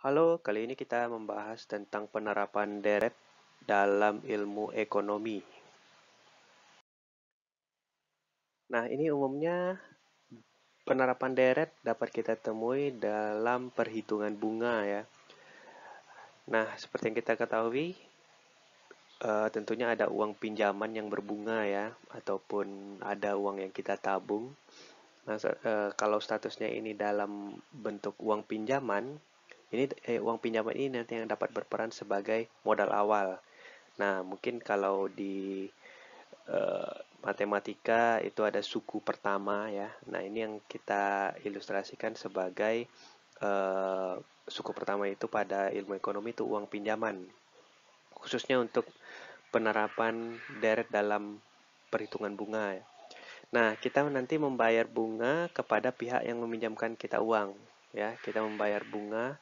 Halo, kali ini kita membahas tentang penerapan deret dalam ilmu ekonomi. Nah, ini umumnya penerapan deret dapat kita temui dalam perhitungan bunga ya. Nah, seperti yang kita ketahui, uh, tentunya ada uang pinjaman yang berbunga ya, ataupun ada uang yang kita tabung. Nah, eh, kalau statusnya ini dalam bentuk uang pinjaman, ini eh, uang pinjaman ini nanti yang dapat berperan sebagai modal awal. Nah, mungkin kalau di eh, matematika itu ada suku pertama ya. Nah, ini yang kita ilustrasikan sebagai eh, suku pertama itu pada ilmu ekonomi itu uang pinjaman. Khususnya untuk penerapan deret dalam perhitungan bunga ya. Nah, kita nanti membayar bunga kepada pihak yang meminjamkan kita uang, ya. Kita membayar bunga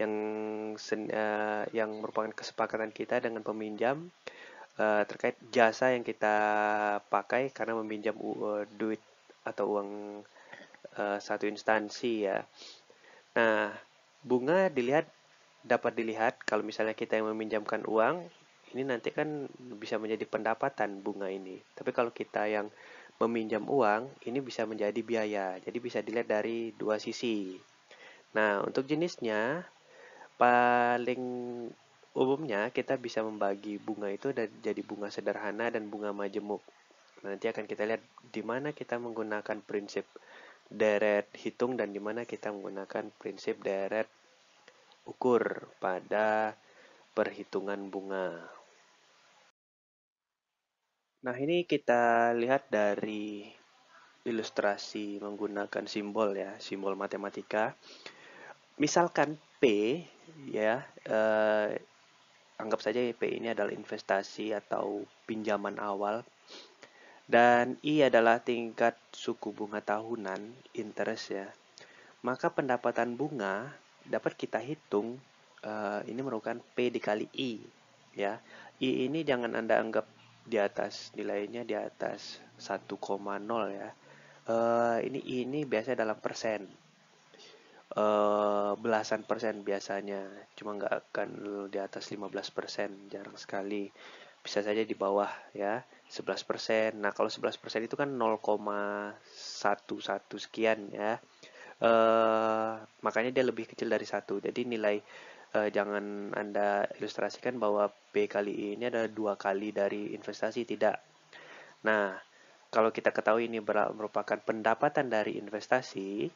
yang sen, uh, yang merupakan kesepakatan kita dengan peminjam uh, terkait jasa yang kita pakai karena meminjam uh, duit atau uang uh, satu instansi ya. Nah, bunga dilihat dapat dilihat kalau misalnya kita yang meminjamkan uang ini nanti kan bisa menjadi pendapatan bunga ini. Tapi kalau kita yang meminjam uang ini bisa menjadi biaya. Jadi bisa dilihat dari dua sisi. Nah, untuk jenisnya paling umumnya kita bisa membagi bunga itu jadi bunga sederhana dan bunga majemuk. Nanti akan kita lihat di mana kita menggunakan prinsip deret hitung dan di mana kita menggunakan prinsip deret ukur pada perhitungan bunga. Nah, ini kita lihat dari ilustrasi menggunakan simbol ya, simbol matematika. Misalkan P ya eh, anggap saja IP ini adalah investasi atau pinjaman awal dan I adalah tingkat suku bunga tahunan interest ya maka pendapatan bunga dapat kita hitung eh, ini merupakan P dikali I ya I ini jangan Anda anggap di atas nilainya di atas 1,0 ya eh, ini ini biasanya dalam persen uh, belasan persen biasanya cuma nggak akan di atas 15 persen jarang sekali bisa saja di bawah ya 11 persen nah kalau 11 persen itu kan 0,11 sekian ya uh, makanya dia lebih kecil dari satu jadi nilai uh, jangan anda ilustrasikan bahwa p kali I ini adalah dua kali dari investasi tidak nah kalau kita ketahui ini merupakan pendapatan dari investasi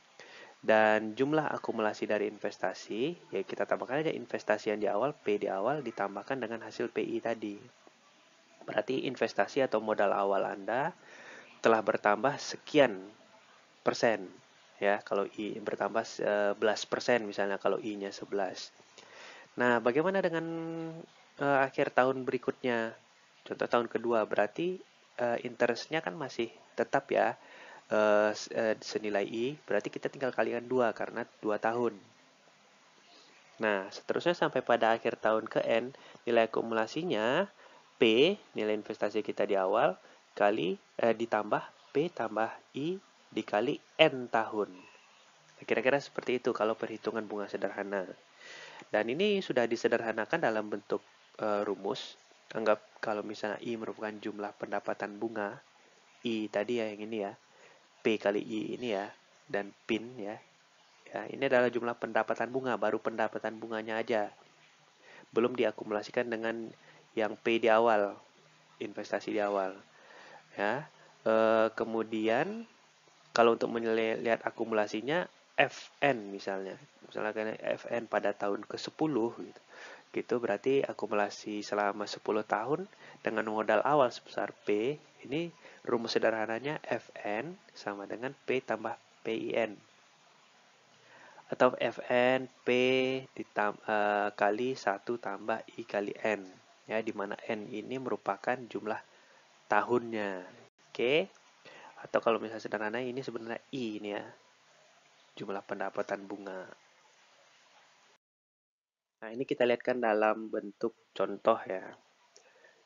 dan jumlah akumulasi dari investasi, ya kita tambahkan aja investasi yang di awal, P di awal ditambahkan dengan hasil PI tadi. Berarti investasi atau modal awal Anda telah bertambah sekian persen. Ya, kalau I bertambah 11 eh, persen misalnya, kalau I-nya 11. Nah, bagaimana dengan uh, akhir tahun berikutnya? Contoh tahun kedua, berarti uh, interestnya kan masih tetap ya, Eh, eh, senilai I, berarti kita tinggal kalikan 2 karena 2 tahun. Nah, seterusnya sampai pada akhir tahun ke N, nilai akumulasinya P, nilai investasi kita di awal, kali eh, ditambah P tambah I dikali N tahun. Kira-kira seperti itu kalau perhitungan bunga sederhana. Dan ini sudah disederhanakan dalam bentuk eh, rumus. Anggap kalau misalnya I merupakan jumlah pendapatan bunga, I tadi ya yang ini ya, P kali I ini ya, dan PIN ya. ya. Ini adalah jumlah pendapatan bunga, baru pendapatan bunganya aja. Belum diakumulasikan dengan yang P di awal, investasi di awal. Ya. E, kemudian kalau untuk melihat akumulasinya FN misalnya. Misalnya FN pada tahun ke-10 gitu itu berarti akumulasi selama 10 tahun dengan modal awal sebesar P ini rumus sederhananya Fn sama dengan P tambah PIN atau Fn P ditam, e, kali 1 tambah I kali N ya dimana N ini merupakan jumlah tahunnya oke atau kalau misalnya sederhana ini sebenarnya I ini ya jumlah pendapatan bunga Nah, ini kita lihatkan dalam bentuk contoh ya.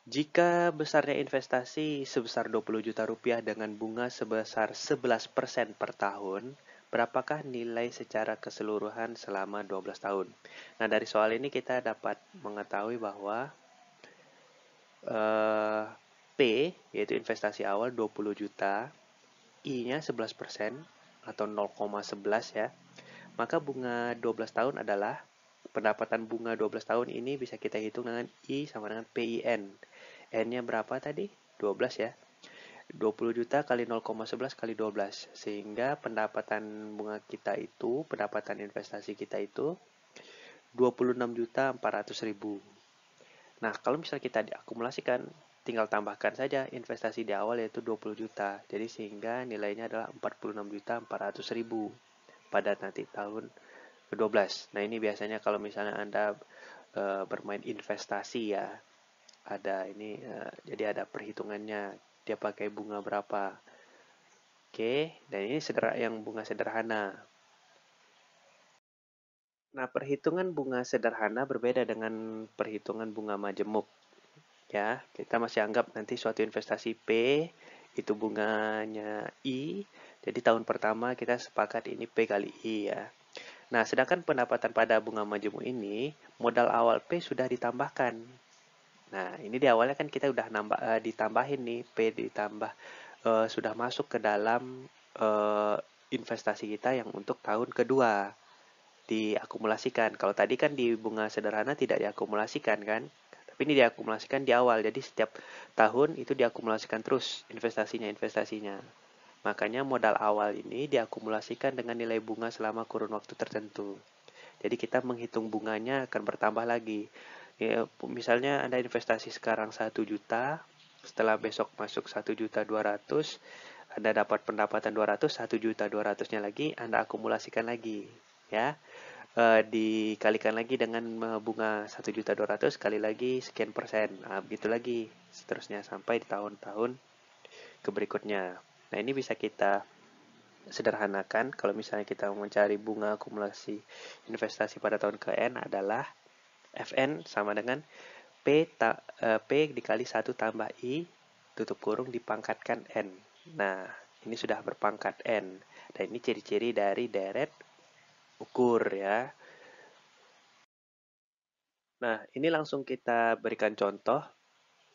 Jika besarnya investasi sebesar 20 juta rupiah dengan bunga sebesar 11% per tahun, berapakah nilai secara keseluruhan selama 12 tahun? Nah, dari soal ini kita dapat mengetahui bahwa eh, P, yaitu investasi awal 20 juta, I-nya 11% atau 0,11 ya, maka bunga 12 tahun adalah pendapatan bunga 12 tahun ini bisa kita hitung dengan I sama dengan PIN. N-nya berapa tadi? 12 ya. 20 juta kali 0,11 kali 12. Sehingga pendapatan bunga kita itu, pendapatan investasi kita itu 26 juta 400 ribu. Nah, kalau misalnya kita diakumulasikan, tinggal tambahkan saja investasi di awal yaitu 20 juta. Jadi sehingga nilainya adalah 46 juta 400 ribu pada nanti tahun ke-12. Nah, ini biasanya kalau misalnya Anda e, bermain investasi ya, ada ini e, jadi ada perhitungannya dia pakai bunga berapa. Oke, dan ini sederhana yang bunga sederhana. Nah, perhitungan bunga sederhana berbeda dengan perhitungan bunga majemuk. Ya, kita masih anggap nanti suatu investasi P itu bunganya I. Jadi tahun pertama kita sepakat ini P kali I ya. Nah, sedangkan pendapatan pada bunga majemuk ini, modal awal P sudah ditambahkan. Nah, ini di awalnya kan kita sudah nambah, uh, ditambahin nih, P ditambah, uh, sudah masuk ke dalam uh, investasi kita yang untuk tahun kedua diakumulasikan. Kalau tadi kan di bunga sederhana tidak diakumulasikan kan, tapi ini diakumulasikan di awal. Jadi setiap tahun itu diakumulasikan terus investasinya investasinya. Makanya modal awal ini diakumulasikan dengan nilai bunga selama kurun waktu tertentu. Jadi kita menghitung bunganya akan bertambah lagi. Ya, misalnya Anda investasi sekarang 1 juta, setelah besok masuk 1 juta 200, Anda dapat pendapatan 200, 1 juta 200-nya lagi Anda akumulasikan lagi, ya. E, dikalikan lagi dengan bunga 1 juta 200 kali lagi sekian persen. Nah, begitu lagi seterusnya sampai di tahun-tahun keberikutnya. Nah, ini bisa kita sederhanakan kalau misalnya kita mencari bunga akumulasi investasi pada tahun ke N adalah Fn sama dengan P, ta, eh, P dikali 1 tambah I tutup kurung dipangkatkan N. Nah, ini sudah berpangkat N. Dan ini ciri-ciri dari deret ukur ya. Nah, ini langsung kita berikan contoh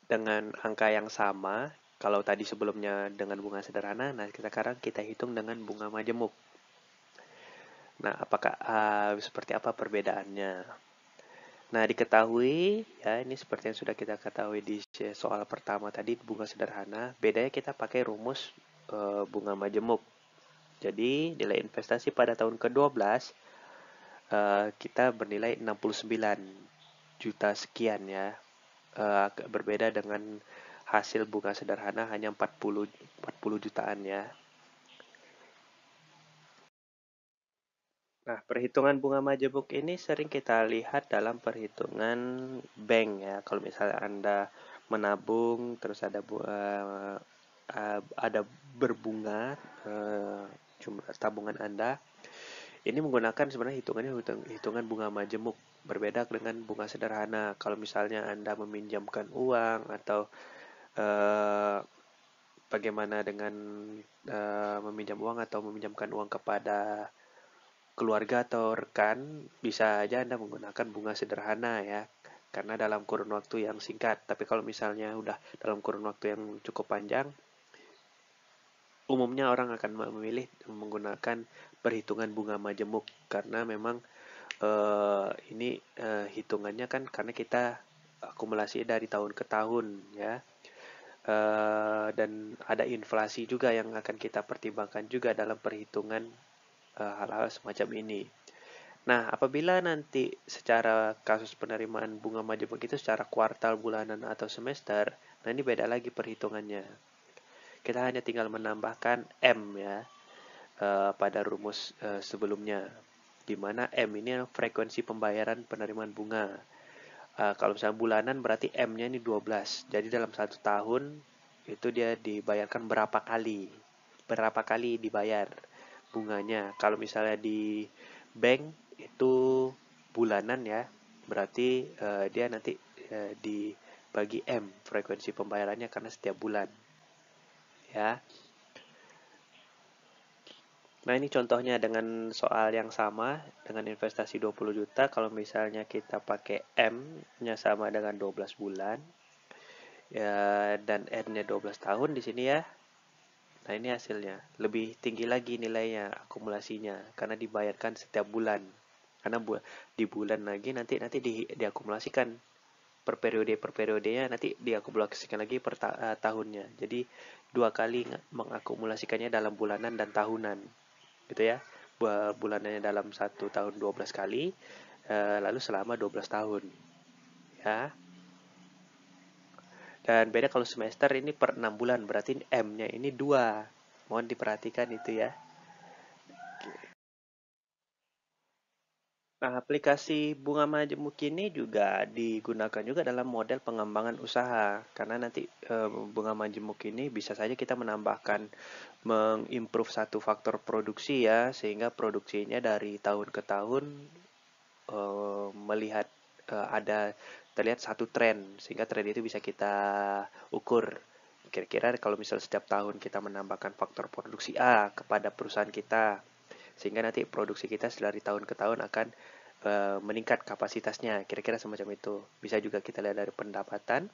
dengan angka yang sama kalau tadi sebelumnya dengan bunga sederhana, nah kita sekarang kita hitung dengan bunga majemuk. Nah, apakah uh, seperti apa perbedaannya? Nah, diketahui ya ini seperti yang sudah kita ketahui di soal pertama tadi bunga sederhana, bedanya kita pakai rumus uh, bunga majemuk. Jadi, nilai investasi pada tahun ke-12 uh, eh, kita bernilai 69 juta sekian ya. Uh, berbeda dengan hasil bunga sederhana hanya 40 40 jutaan ya. Nah, perhitungan bunga majemuk ini sering kita lihat dalam perhitungan bank ya. Kalau misalnya Anda menabung terus ada bunga, eh, eh, ada berbunga eh, jumlah tabungan Anda ini menggunakan sebenarnya hitungannya hitungan bunga majemuk berbeda dengan bunga sederhana. Kalau misalnya Anda meminjamkan uang atau Eh, bagaimana dengan uh, meminjam uang atau meminjamkan uang kepada keluarga atau rekan, bisa aja Anda menggunakan bunga sederhana ya, karena dalam kurun waktu yang singkat. Tapi kalau misalnya udah dalam kurun waktu yang cukup panjang, umumnya orang akan memilih menggunakan perhitungan bunga majemuk karena memang uh, ini uh, hitungannya kan karena kita akumulasi dari tahun ke tahun ya. Eh, dan ada inflasi juga yang akan kita pertimbangkan juga dalam perhitungan eh, hal-hal uh, semacam ini. Nah, apabila nanti secara kasus penerimaan bunga majemuk begitu secara kuartal, bulanan, atau semester, nah ini beda lagi perhitungannya. Kita hanya tinggal menambahkan M ya uh, pada rumus uh, sebelumnya, di mana M ini frekuensi pembayaran penerimaan bunga. Eh, kalau misalnya bulanan berarti M-nya ini 12. Jadi dalam satu tahun itu dia dibayarkan berapa kali. Berapa kali dibayar bunganya. Kalau misalnya di bank itu bulanan ya. Berarti uh, dia nanti uh, dibagi M frekuensi pembayarannya karena setiap bulan. Ya. Nah, ini contohnya dengan soal yang sama dengan investasi 20 juta kalau misalnya kita pakai M-nya sama dengan 12 bulan ya dan N-nya 12 tahun di sini ya. Nah, ini hasilnya. Lebih tinggi lagi nilainya akumulasinya karena dibayarkan setiap bulan. Karena bu di bulan lagi nanti nanti di diakumulasikan per periode per periodenya nanti diakumulasikan lagi per ta eh, tahunnya. Jadi dua kali mengakumulasikannya dalam bulanan dan tahunan gitu ya bulannya dalam satu tahun 12 kali e, lalu selama 12 tahun ya dan beda kalau semester ini per 6 bulan berarti M-nya ini dua mohon diperhatikan itu ya Nah, aplikasi bunga majemuk ini juga digunakan juga dalam model pengembangan usaha karena nanti e, bunga majemuk ini bisa saja kita menambahkan mengimprove satu faktor produksi ya sehingga produksinya dari tahun ke tahun uh, melihat uh, ada terlihat satu tren sehingga tren itu bisa kita ukur kira-kira kalau misal setiap tahun kita menambahkan faktor produksi A kepada perusahaan kita sehingga nanti produksi kita dari tahun ke tahun akan uh, meningkat kapasitasnya kira-kira semacam itu bisa juga kita lihat dari pendapatan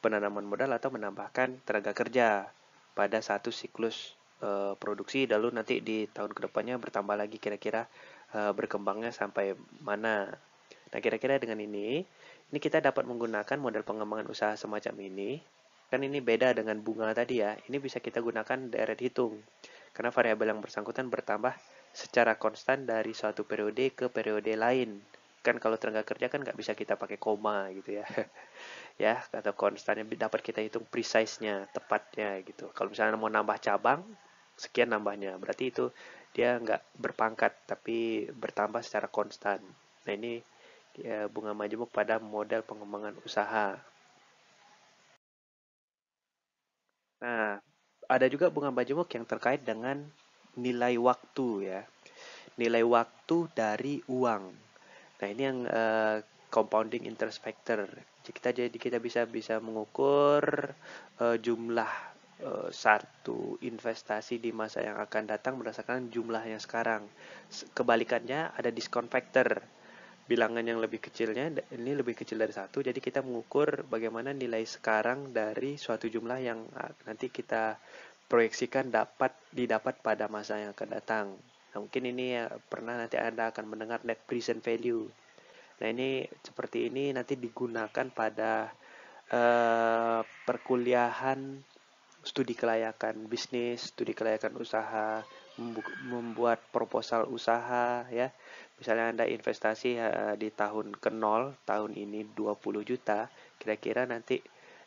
penanaman modal atau menambahkan tenaga kerja pada satu siklus e, produksi lalu nanti di tahun kedepannya bertambah lagi kira-kira e, berkembangnya sampai mana. Nah kira-kira dengan ini, ini kita dapat menggunakan model pengembangan usaha semacam ini. Kan ini beda dengan bunga tadi ya, ini bisa kita gunakan deret hitung. Karena variabel yang bersangkutan bertambah secara konstan dari suatu periode ke periode lain kan kalau tenaga kerja kan nggak bisa kita pakai koma gitu ya ya atau konstannya dapat kita hitung precise-nya tepatnya gitu kalau misalnya mau nambah cabang sekian nambahnya berarti itu dia nggak berpangkat tapi bertambah secara konstan nah ini ya, bunga majemuk pada model pengembangan usaha nah ada juga bunga majemuk yang terkait dengan nilai waktu ya nilai waktu dari uang Nah ini yang uh, compounding interest factor. Kita jadi kita bisa bisa mengukur uh, jumlah uh, satu investasi di masa yang akan datang berdasarkan jumlahnya sekarang. Kebalikannya ada discount factor. Bilangan yang lebih kecilnya ini lebih kecil dari satu, jadi kita mengukur bagaimana nilai sekarang dari suatu jumlah yang ah, nanti kita proyeksikan dapat didapat pada masa yang akan datang. Nah, mungkin ini ya, pernah nanti Anda akan mendengar net present value. Nah, ini seperti ini nanti digunakan pada eh, perkuliahan studi kelayakan bisnis, studi kelayakan usaha, membuat proposal usaha ya. Misalnya Anda investasi eh, di tahun ke 0 tahun ini 20 juta, kira-kira nanti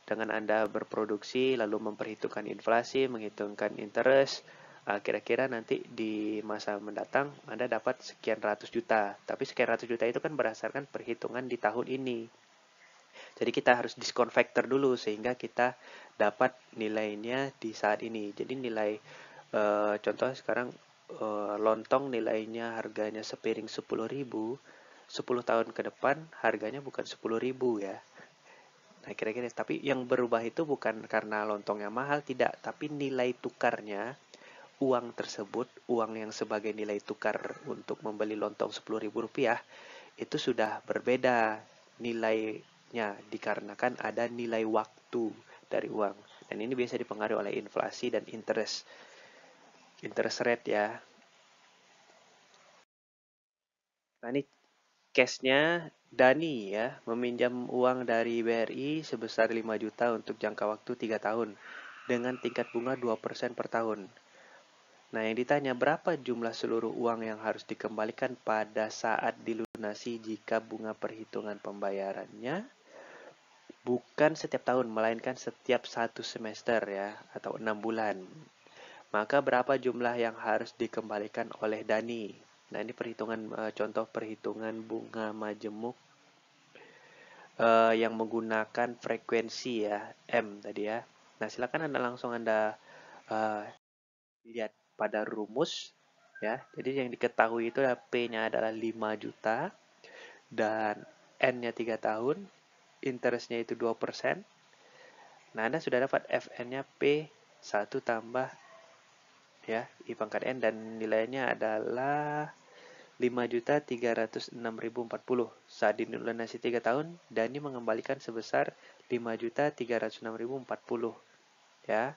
dengan Anda berproduksi lalu memperhitungkan inflasi, menghitungkan interest, Eh, kira-kira nanti di masa mendatang Anda dapat sekian ratus juta. Tapi sekian ratus juta itu kan berdasarkan perhitungan di tahun ini. Jadi kita harus diskon factor dulu sehingga kita dapat nilainya di saat ini. Jadi nilai e, contoh sekarang e, lontong nilainya harganya sepiring 10.000, 10 tahun ke depan harganya bukan 10.000 ya. Nah, kira-kira tapi yang berubah itu bukan karena lontongnya mahal tidak, tapi nilai tukarnya uang tersebut, uang yang sebagai nilai tukar untuk membeli lontong Rp10.000 itu sudah berbeda nilainya dikarenakan ada nilai waktu dari uang. Dan ini biasa dipengaruhi oleh inflasi dan interest interest rate ya. Nah, ini case-nya Dani ya, meminjam uang dari BRI sebesar 5 juta untuk jangka waktu 3 tahun dengan tingkat bunga 2% per tahun. Nah, yang ditanya berapa jumlah seluruh uang yang harus dikembalikan pada saat dilunasi jika bunga perhitungan pembayarannya bukan setiap tahun melainkan setiap satu semester ya atau enam bulan. Maka berapa jumlah yang harus dikembalikan oleh Dani? Nah, ini perhitungan e, contoh perhitungan bunga majemuk e, yang menggunakan frekuensi ya M tadi ya. Nah, silakan Anda langsung Anda e, lihat pada rumus ya. Jadi yang diketahui itu P-nya adalah 5 juta dan N-nya 3 tahun, interest-nya itu 2%. Nah, Anda sudah dapat Fn-nya P1 tambah ya, I pangkat N dan nilainya adalah 5.306.040. Saat dilunasi 3 tahun, ini mengembalikan sebesar 5.306.040. Ya.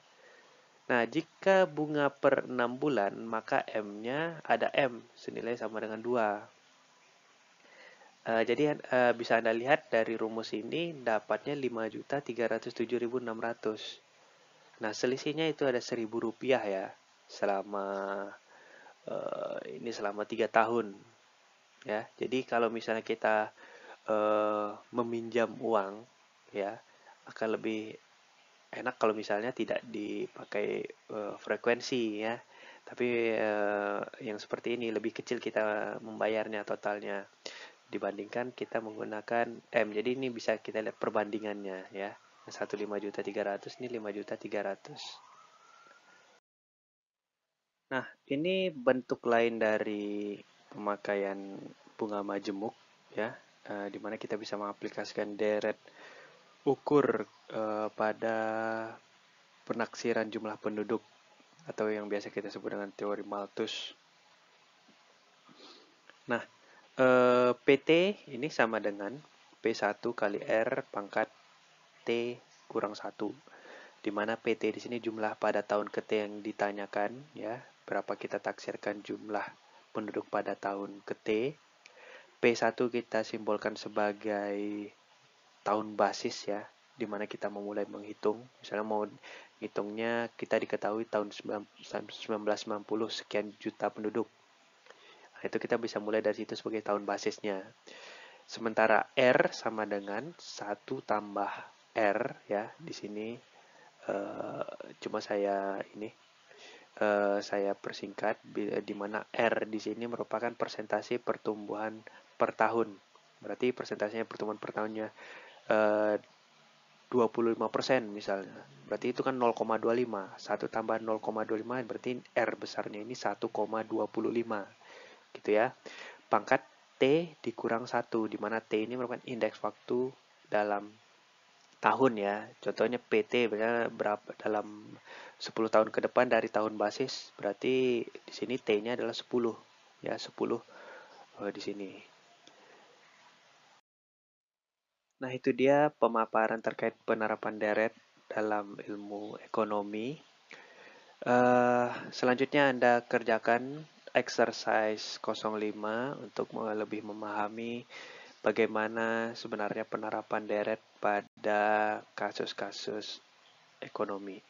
Nah, jika bunga per 6 bulan, maka M-nya ada M, senilai sama dengan 2. Uh, eh, jadi uh, bisa Anda lihat dari rumus ini dapatnya 5.307.600. Nah, selisihnya itu ada 1.000 rupiah ya, selama uh, ini selama 3 tahun. Ya, jadi kalau misalnya kita uh, meminjam uang, ya, akan lebih enak kalau misalnya tidak dipakai uh, frekuensi ya tapi uh, yang seperti ini lebih kecil kita membayarnya totalnya dibandingkan kita menggunakan M jadi ini bisa kita lihat perbandingannya ya satu lima juta 300 ini 5 juta 300 nah ini bentuk lain dari pemakaian bunga majemuk ya uh, eh, dimana kita bisa mengaplikasikan deret ukur uh, pada penaksiran jumlah penduduk atau yang biasa kita sebut dengan teori Malthus. Nah, eh, PT ini sama dengan P1 kali R pangkat T kurang 1. Di mana PT di sini jumlah pada tahun ke T yang ditanyakan, ya berapa kita taksirkan jumlah penduduk pada tahun ke T. P1 kita simbolkan sebagai tahun basis ya, dimana kita memulai menghitung, misalnya mau hitungnya kita diketahui tahun 1990 sekian juta penduduk. Nah, itu kita bisa mulai dari situ sebagai tahun basisnya. Sementara R sama dengan satu tambah R ya, di sini uh, cuma saya ini uh, saya persingkat di mana R di sini merupakan persentase pertumbuhan per tahun. Berarti persentasenya pertumbuhan per tahunnya eh, 25% misalnya. Berarti itu kan 0,25. satu tambah 0,25 berarti R besarnya ini 1,25. Gitu ya. Pangkat T dikurang satu, di mana T ini merupakan indeks waktu dalam tahun ya. Contohnya PT berapa dalam 10 tahun ke depan dari tahun basis, berarti di sini T-nya adalah 10 ya, 10 oh, eh, di sini. Nah, itu dia pemaparan terkait penerapan deret dalam ilmu ekonomi. Uh, selanjutnya Anda kerjakan exercise 05 untuk lebih memahami bagaimana sebenarnya penerapan deret pada kasus-kasus ekonomi.